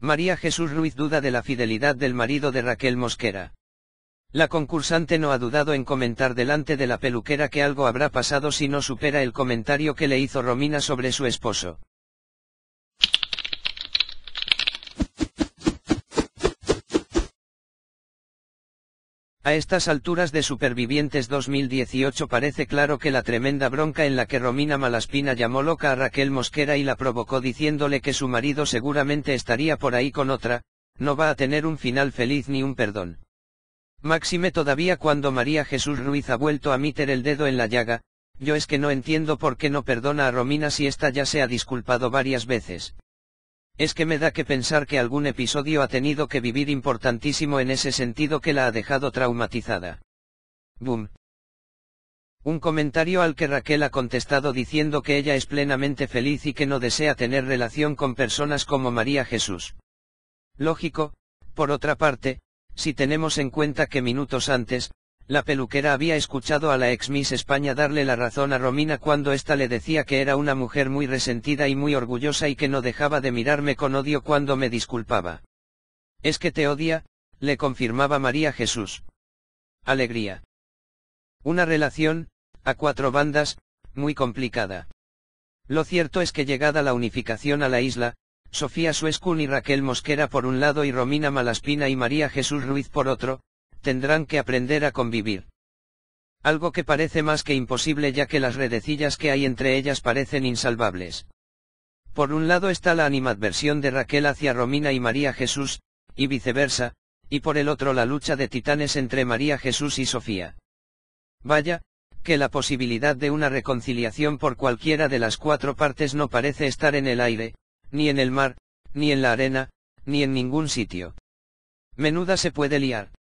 María Jesús Ruiz duda de la fidelidad del marido de Raquel Mosquera. La concursante no ha dudado en comentar delante de la peluquera que algo habrá pasado si no supera el comentario que le hizo Romina sobre su esposo. A estas alturas de Supervivientes 2018 parece claro que la tremenda bronca en la que Romina Malaspina llamó loca a Raquel Mosquera y la provocó diciéndole que su marido seguramente estaría por ahí con otra, no va a tener un final feliz ni un perdón. Máxime todavía cuando María Jesús Ruiz ha vuelto a meter el dedo en la llaga, yo es que no entiendo por qué no perdona a Romina si ésta ya se ha disculpado varias veces es que me da que pensar que algún episodio ha tenido que vivir importantísimo en ese sentido que la ha dejado traumatizada. Boom. Un comentario al que Raquel ha contestado diciendo que ella es plenamente feliz y que no desea tener relación con personas como María Jesús. Lógico, por otra parte, si tenemos en cuenta que minutos antes, la peluquera había escuchado a la ex Miss España darle la razón a Romina cuando ésta le decía que era una mujer muy resentida y muy orgullosa y que no dejaba de mirarme con odio cuando me disculpaba. Es que te odia, le confirmaba María Jesús. Alegría. Una relación, a cuatro bandas, muy complicada. Lo cierto es que llegada la unificación a la isla, Sofía Suescun y Raquel Mosquera por un lado y Romina Malaspina y María Jesús Ruiz por otro, tendrán que aprender a convivir. Algo que parece más que imposible ya que las redecillas que hay entre ellas parecen insalvables. Por un lado está la animadversión de Raquel hacia Romina y María Jesús, y viceversa, y por el otro la lucha de titanes entre María Jesús y Sofía. Vaya, que la posibilidad de una reconciliación por cualquiera de las cuatro partes no parece estar en el aire, ni en el mar, ni en la arena, ni en ningún sitio. Menuda se puede liar.